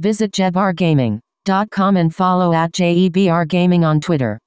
Visit jebargaming.com and follow at jebrgaming on Twitter.